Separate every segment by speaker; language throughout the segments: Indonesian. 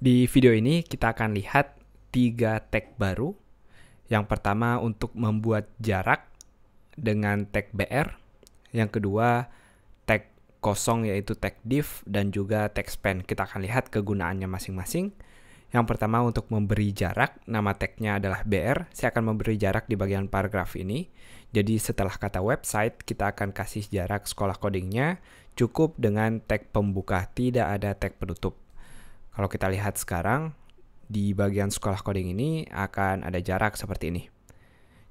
Speaker 1: Di video ini kita akan lihat tiga tag baru. Yang pertama untuk membuat jarak dengan tag BR. Yang kedua tag kosong yaitu tag div dan juga tag span. Kita akan lihat kegunaannya masing-masing. Yang pertama untuk memberi jarak, nama tagnya adalah BR. Saya akan memberi jarak di bagian paragraf ini. Jadi setelah kata website, kita akan kasih jarak sekolah codingnya cukup dengan tag pembuka, tidak ada tag penutup. Kalau kita lihat sekarang, di bagian sekolah coding ini akan ada jarak seperti ini.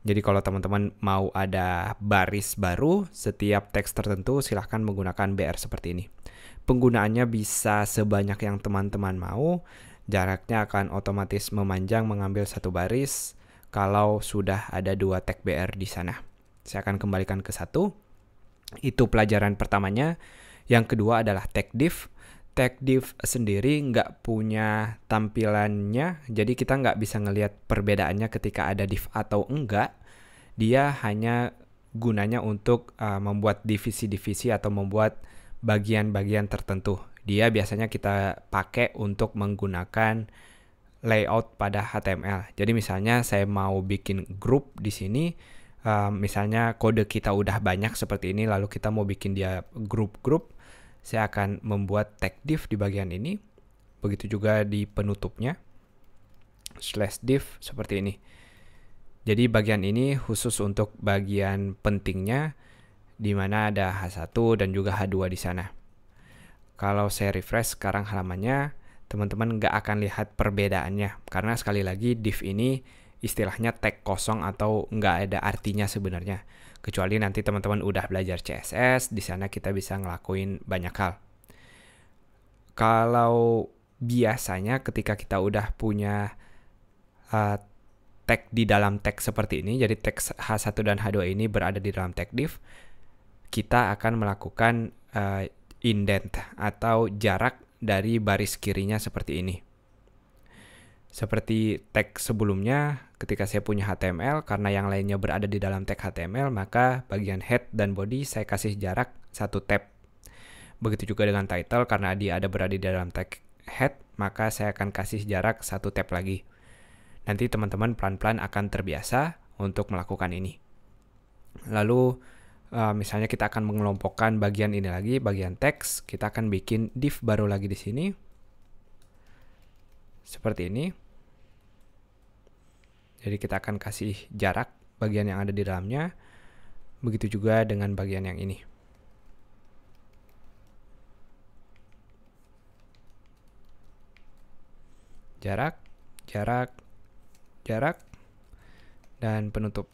Speaker 1: Jadi kalau teman-teman mau ada baris baru, setiap teks tertentu silahkan menggunakan BR seperti ini. Penggunaannya bisa sebanyak yang teman-teman mau, jaraknya akan otomatis memanjang mengambil satu baris kalau sudah ada dua tag BR di sana. Saya akan kembalikan ke satu. Itu pelajaran pertamanya. Yang kedua adalah tag div. Tag Div sendiri nggak punya tampilannya, jadi kita nggak bisa ngelihat perbedaannya ketika ada div atau enggak. Dia hanya gunanya untuk uh, membuat divisi-divisi atau membuat bagian-bagian tertentu. Dia biasanya kita pakai untuk menggunakan layout pada HTML. Jadi misalnya saya mau bikin grup di sini, uh, misalnya kode kita udah banyak seperti ini, lalu kita mau bikin dia grup-grup saya akan membuat tag div di bagian ini. Begitu juga di penutupnya. Slash div seperti ini. Jadi bagian ini khusus untuk bagian pentingnya di mana ada H1 dan juga H2 di sana. Kalau saya refresh sekarang halamannya, teman-teman nggak akan lihat perbedaannya. Karena sekali lagi div ini istilahnya tag kosong atau nggak ada artinya sebenarnya. Kecuali nanti teman-teman udah belajar CSS, di sana kita bisa ngelakuin banyak hal. Kalau biasanya ketika kita udah punya uh, tag di dalam tag seperti ini, jadi tag H1 dan H2 ini berada di dalam tag div, kita akan melakukan uh, indent atau jarak dari baris kirinya seperti ini. Seperti tag sebelumnya, ketika saya punya HTML, karena yang lainnya berada di dalam tag HTML, maka bagian head dan body saya kasih jarak satu tab. Begitu juga dengan title, karena dia ada berada di dalam tag head, maka saya akan kasih jarak satu tab lagi. Nanti teman-teman pelan-pelan akan terbiasa untuk melakukan ini. Lalu, eh, misalnya kita akan mengelompokkan bagian ini lagi, bagian teks, kita akan bikin div baru lagi di sini seperti ini. Jadi kita akan kasih jarak bagian yang ada di dalamnya. Begitu juga dengan bagian yang ini. Jarak, jarak, jarak, dan penutup.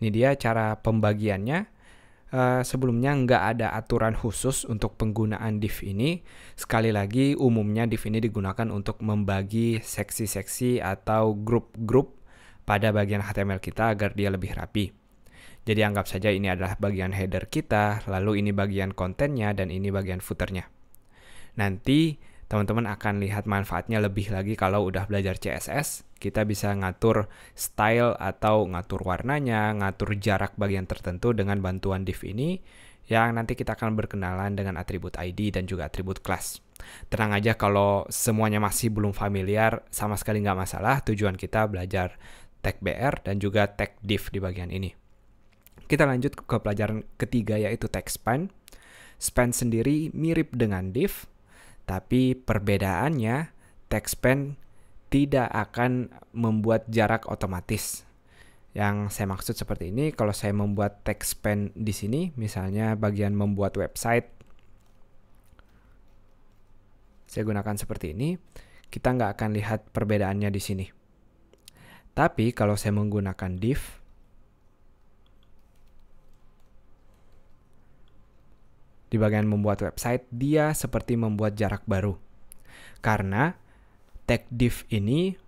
Speaker 1: Ini dia cara pembagiannya. Eh, sebelumnya nggak ada aturan khusus untuk penggunaan div ini. Sekali lagi, umumnya div ini digunakan untuk membagi seksi-seksi atau grup-grup pada bagian HTML kita agar dia lebih rapi. Jadi anggap saja ini adalah bagian header kita, lalu ini bagian kontennya, dan ini bagian footernya. Nanti teman-teman akan lihat manfaatnya lebih lagi kalau udah belajar CSS. Kita bisa ngatur style atau ngatur warnanya, ngatur jarak bagian tertentu dengan bantuan div ini yang nanti kita akan berkenalan dengan atribut ID dan juga atribut class. Tenang aja kalau semuanya masih belum familiar, sama sekali nggak masalah. Tujuan kita belajar tag BR dan juga tag div di bagian ini. Kita lanjut ke pelajaran ketiga yaitu tag span. Span sendiri mirip dengan div, tapi perbedaannya text pen tidak akan membuat jarak otomatis. Yang saya maksud seperti ini, kalau saya membuat text pen di sini, misalnya bagian membuat website, saya gunakan seperti ini, kita nggak akan lihat perbedaannya di sini. Tapi kalau saya menggunakan div, Di bagian membuat website, dia seperti membuat jarak baru. Karena tag div ini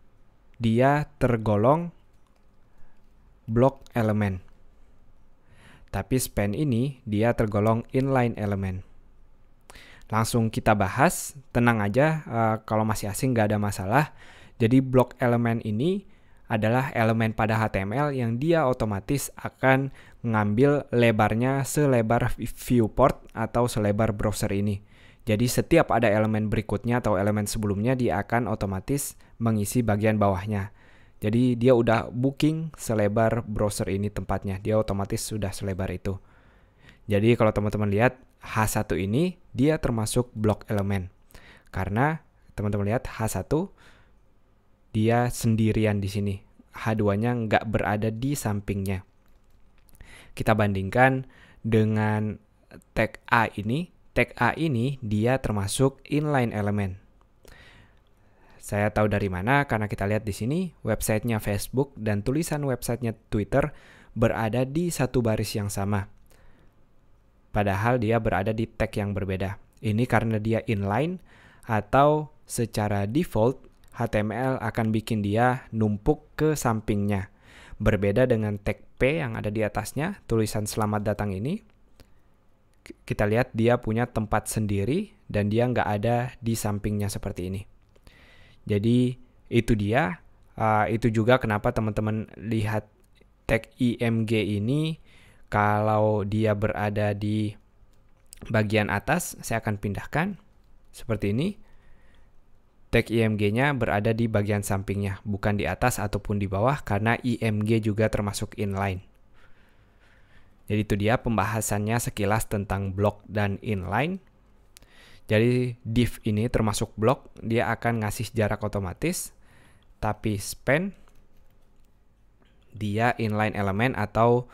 Speaker 1: dia tergolong block element, Tapi span ini dia tergolong inline element. Langsung kita bahas, tenang aja uh, kalau masih asing nggak ada masalah. Jadi block element ini adalah elemen pada HTML yang dia otomatis akan mengambil lebarnya selebar viewport atau selebar browser ini. Jadi setiap ada elemen berikutnya atau elemen sebelumnya dia akan otomatis mengisi bagian bawahnya. Jadi dia udah booking selebar browser ini tempatnya. Dia otomatis sudah selebar itu. Jadi kalau teman-teman lihat H1 ini dia termasuk blok elemen. Karena teman-teman lihat H1 dia sendirian di sini. H2-nya nggak berada di sampingnya. Kita bandingkan dengan tag A ini. Tag A ini dia termasuk inline element. Saya tahu dari mana karena kita lihat di sini websitenya Facebook dan tulisan websitenya Twitter berada di satu baris yang sama. Padahal dia berada di tag yang berbeda. Ini karena dia inline atau secara default HTML akan bikin dia numpuk ke sampingnya. Berbeda dengan tag P yang ada di atasnya, tulisan selamat datang ini, kita lihat dia punya tempat sendiri dan dia nggak ada di sampingnya seperti ini. Jadi itu dia, uh, itu juga kenapa teman-teman lihat tag IMG ini kalau dia berada di bagian atas, saya akan pindahkan seperti ini. Tag IMG-nya berada di bagian sampingnya, bukan di atas ataupun di bawah karena IMG juga termasuk inline. Jadi itu dia pembahasannya sekilas tentang block dan inline. Jadi div ini termasuk block, dia akan ngasih jarak otomatis, tapi span dia inline elemen atau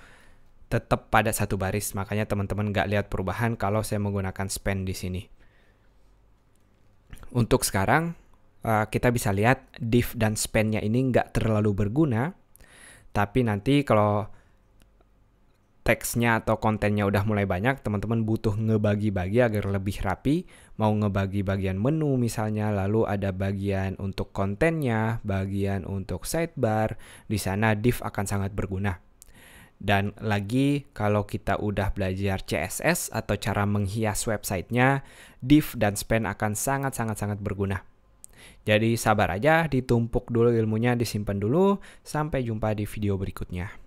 Speaker 1: tetap pada satu baris. Makanya teman-teman nggak lihat perubahan kalau saya menggunakan span di sini. Untuk sekarang, Eh, kita bisa lihat div dan span-nya ini nggak terlalu berguna. Tapi nanti kalau teksnya atau kontennya udah mulai banyak, teman-teman butuh ngebagi-bagi agar lebih rapi. Mau ngebagi bagian menu misalnya, lalu ada bagian untuk kontennya, bagian untuk sidebar. Di sana div akan sangat berguna. Dan lagi kalau kita udah belajar CSS atau cara menghias websitenya, div dan span akan sangat-sangat-sangat berguna. Jadi sabar aja, ditumpuk dulu ilmunya, disimpan dulu. Sampai jumpa di video berikutnya.